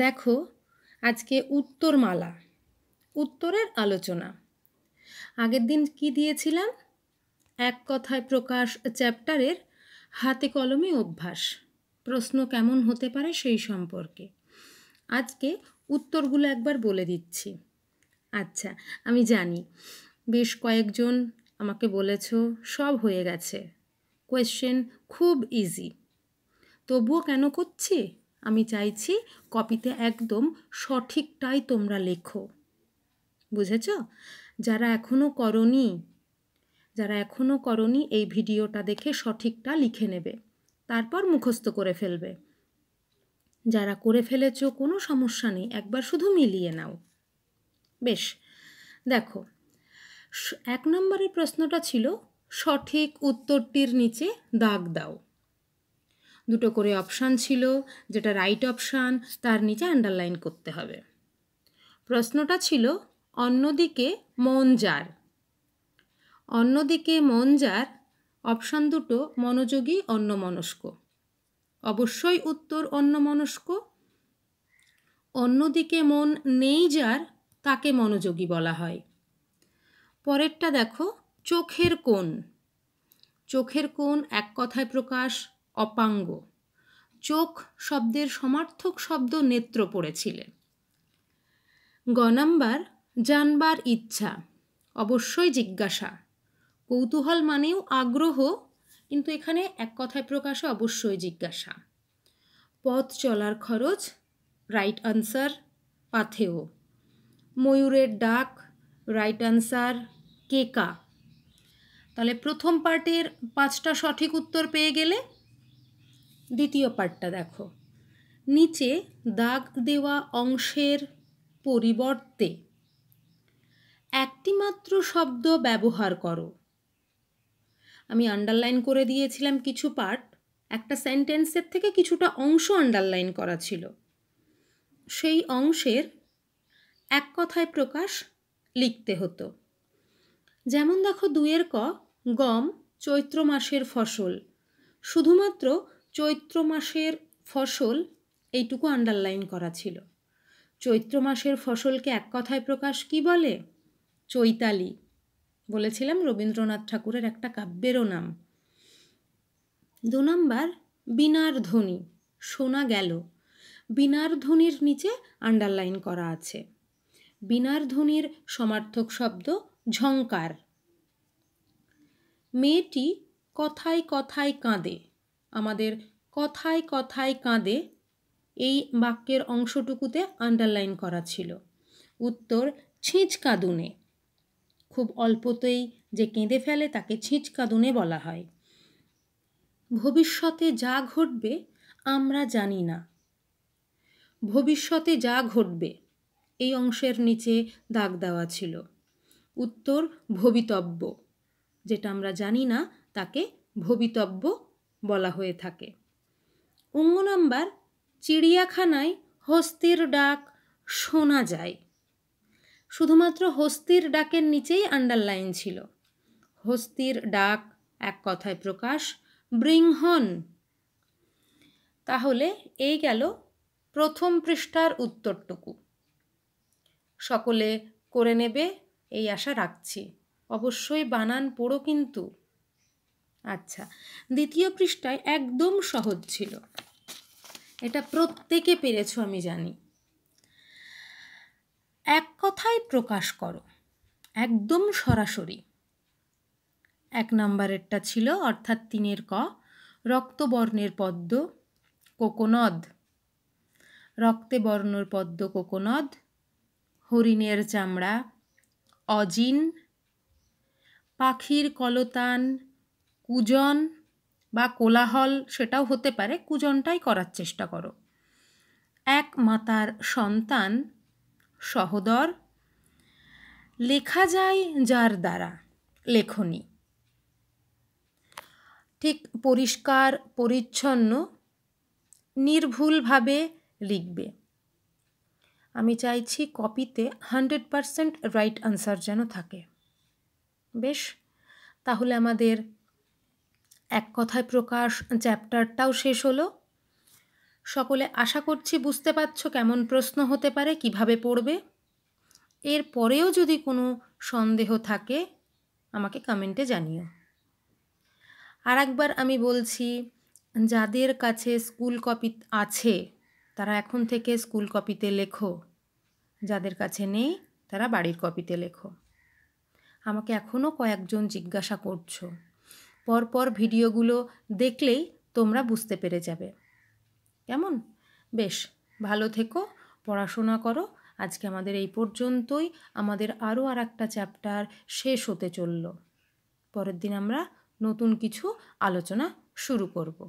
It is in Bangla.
দেখো আজকে উত্তরমালা উত্তরের আলোচনা আগের দিন কি দিয়েছিলাম এক কথায় প্রকাশ চ্যাপ্টারের হাতে কলমে অভ্যাস প্রশ্ন কেমন হতে পারে সেই সম্পর্কে আজকে উত্তরগুলো একবার বলে দিচ্ছি আচ্ছা আমি জানি বেশ কয়েকজন আমাকে বলেছ সব হয়ে গেছে কোয়েশ্চেন খুব ইজি তবুও কেন করছি আমি চাইছি কপিতে একদম সঠিকটাই তোমরা লেখো বুঝেছ যারা এখনও করনি যারা এখনও করনি এই ভিডিওটা দেখে সঠিকটা লিখে নেবে তারপর মুখস্থ করে ফেলবে যারা করে ফেলেছ কোনো সমস্যা নেই একবার শুধু মিলিয়ে নাও বেশ দেখো এক নম্বরের প্রশ্নটা ছিল সঠিক উত্তরটির নিচে দাগ দাও দুটো করে অপশান ছিল যেটা রাইট অপশান তার নিচে আন্ডারলাইন করতে হবে প্রশ্নটা ছিল অন্যদিকে মন যার অন্যদিকে মন যার অপশান দুটো মনোযোগী অন্যমনস্ক অবশ্যই উত্তর অন্যমনস্ক অন্যদিকে মন নেই যার তাকে মনোযোগী বলা হয় পরেরটা দেখো চোখের কোন চোখের কোন এক কথায় প্রকাশ অপাঙ্গ চোখ শব্দের সমার্থক শব্দ নেত্র পড়েছিলেন গ নাম্বার জানবার ইচ্ছা অবশ্যই জিজ্ঞাসা কৌতূহল মানেও আগ্রহ কিন্তু এখানে এক কথায় প্রকাশে অবশ্যই জিজ্ঞাসা পথ চলার খরচ রাইট আনসার পাথেও ময়ূরের ডাক রাইট আনসার কেকা তাহলে প্রথম পার্টের পাঁচটা সঠিক উত্তর পেয়ে গেলে দ্বিতীয় পার্টটা দেখো নিচে দাগ দেওয়া অংশের পরিবর্তে একটিমাত্র শব্দ ব্যবহার করো আমি আন্ডারলাইন করে দিয়েছিলাম কিছু পার্ট একটা সেন্টেন্সের থেকে কিছুটা অংশ আন্ডারলাইন করা ছিল সেই অংশের এক কথায় প্রকাশ লিখতে হতো যেমন দেখো দুয়ের ক গম চৈত্র মাসের ফসল শুধুমাত্র চৈত্র মাসের ফসল এইটুকু আন্ডারলাইন করা ছিল চৈত্র মাসের ফসলকে এক কথায় প্রকাশ কি বলে চৈতালি বলেছিলাম রবীন্দ্রনাথ ঠাকুরের একটা কাব্যেরও নাম দু নম্বর বিনার ধ্বনি শোনা গেল বিনার ধ্বনির নিচে আন্ডারলাইন করা আছে বিনার ধ্বনির সমার্থক শব্দ ঝঙ্কার মেয়েটি কথায় কথায় কাঁদে আমাদের কথায় কথায় কাঁদে এই বাক্যের অংশটুকুতে আন্ডারলাইন করা ছিল উত্তর ছিঁচ কাঁদুনে খুব অল্পতেই যে কেঁদে ফেলে তাকে ছিঁচ কাঁদুনে বলা হয় ভবিষ্যতে যা ঘটবে আমরা জানি না ভবিষ্যতে যা ঘটবে এই অংশের নিচে দাগ দেওয়া ছিল উত্তর ভবিতব্য যেটা আমরা জানি না তাকে ভবিতব্য বলা হয়ে থাকে অঙ্গ নাম্বার চিড়িয়াখানায় হস্তির ডাক শোনা যায় শুধুমাত্র হস্তির ডাকের নিচেই আন্ডারলাইন ছিল হস্তির ডাক এক কথায় প্রকাশ ব্রিংহন তাহলে এই গেল প্রথম পৃষ্ঠার উত্তরটুকু সকলে করে নেবে এই আশা রাখছি অবশ্যই বানান পড়ো কিন্তু আচ্ছা দ্বিতীয় পৃষ্ঠায় একদম সহজ ছিল এটা প্রত্যেকে পেরেছ আমি জানি এক কথায় প্রকাশ করো একদম সরাসরি এক নম্বরেরটা ছিল অর্থাৎ তিনের ক রক্তবর্ণের পদ্ম কোকোনদ রক্তে বর্ণর পদ্ম কোকোনদ হরিণের চামড়া অজিন পাখির কলতান কুজন বা কোলাহল সেটাও হতে পারে কুজনটাই করার চেষ্টা করো এক মাতার সন্তান সহদর লেখা যায় যার দ্বারা লেখনী ঠিক পরিষ্কার পরিচ্ছন্ন নির্ভুলভাবে লিখবে আমি চাইছি কপিতে হান্ড্রেড পারসেন্ট রাইট আনসার যেন থাকে বেশ তাহলে আমাদের এক কথায় প্রকাশ চ্যাপ্টারটাও শেষ হলো সকলে আশা করছি বুঝতে পারছো কেমন প্রশ্ন হতে পারে কিভাবে পড়বে এর পরেও যদি কোনো সন্দেহ থাকে আমাকে কমেন্টে জানিও আর একবার আমি বলছি যাদের কাছে স্কুল কপি আছে তারা এখন থেকে স্কুল কপিতে লেখো যাদের কাছে নেই তারা বাড়ির কপিতে লেখো আমাকে এখনও কয়েকজন জিজ্ঞাসা করছো পরপর ভিডিওগুলো দেখলেই তোমরা বুঝতে পেরে যাবে কেমন বেশ ভালো থেকো পড়াশোনা করো আজকে আমাদের এই পর্যন্তই আমাদের আরও আর একটা চ্যাপ্টার শেষ হতে চলল পরের দিন আমরা নতুন কিছু আলোচনা শুরু করবো